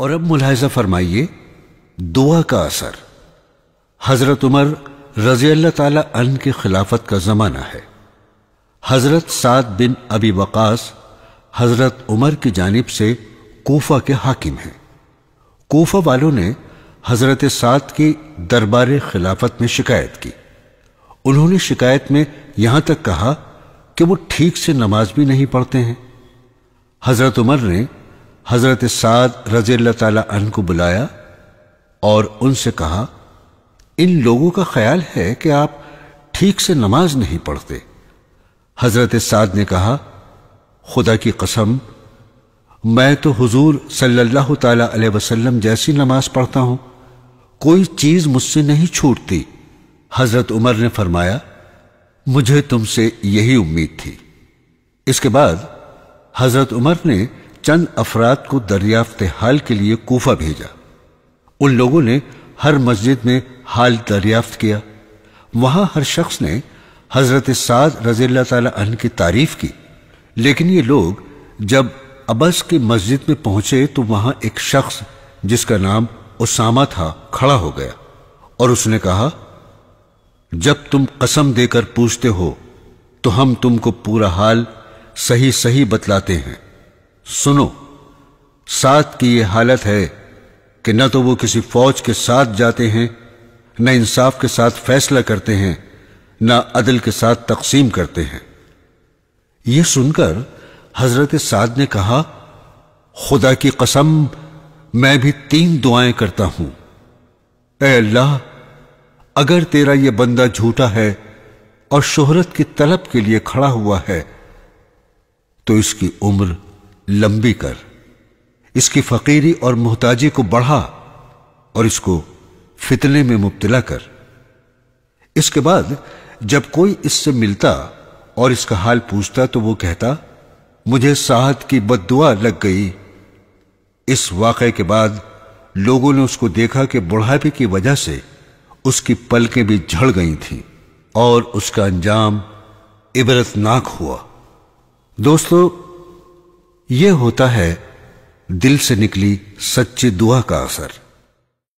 और अब मुलाहजा फरमाइए दुआ का असर हजरत उमर रजी अल्लाह अन के खिलाफत का जमाना है हजरत सात बिन अबी वकास हजरत उमर की जानब से कोफा के हाकिम हैं कोफा वालों ने हजरत साद की दरबार खिलाफत में शिकायत की उन्होंने शिकायत में यहां तक कहा कि वो ठीक से नमाज भी नहीं पढ़ते हैं हजरत उमर ने हजरत साद रजी अल्लाह को बुलाया और उनसे कहा इन लोगों का ख्याल है कि आप ठीक से नमाज नहीं पढ़ते हजरत साद ने कहा खुदा की कसम मैं तो हुजूर सल्लल्लाहु अलैहि वसल्लम जैसी नमाज पढ़ता हूं कोई चीज मुझसे नहीं छूटती हजरत उमर ने फरमाया मुझे तुमसे यही उम्मीद थी इसके बाद हजरत उमर ने चंद अफराद को दरियाफ्त हाल के लिए कोफा भेजा उन लोगों ने हर मस्जिद में हाल दरियाफ्त किया वहां हर शख्स ने हजरत साद रजील्ला तन की तारीफ की लेकिन ये लोग जब अबस की मस्जिद में पहुंचे तो वहां एक शख्स जिसका नाम उसामा था खड़ा हो गया और उसने कहा जब तुम कसम देकर पूछते हो तो हम तुमको पूरा हाल सही सही बतलाते हैं सुनो साथ की ये हालत है कि न तो वो किसी फौज के साथ जाते हैं न इंसाफ के साथ फैसला करते हैं न अदल के साथ तकसीम करते हैं यह सुनकर हजरत साद ने कहा खुदा की कसम मैं भी तीन दुआएं करता हूं ए अल्लाह अगर तेरा यह बंदा झूठा है और शोहरत की तलब के लिए खड़ा हुआ है तो इसकी उम्र लंबी कर इसकी फकीरी और मोहताजी को बढ़ा और इसको फितने में मुब्तला कर इसके बाद जब कोई इससे मिलता और इसका हाल पूछता तो वो कहता मुझे साहत की बददुआ लग गई इस वाक़े के बाद लोगों ने उसको देखा कि बुढ़ापे की वजह से उसकी पलकें भी झड़ गई थीं और उसका अंजाम इबरतनाक हुआ दोस्तों यह होता है दिल से निकली सच्ची दुआ का असर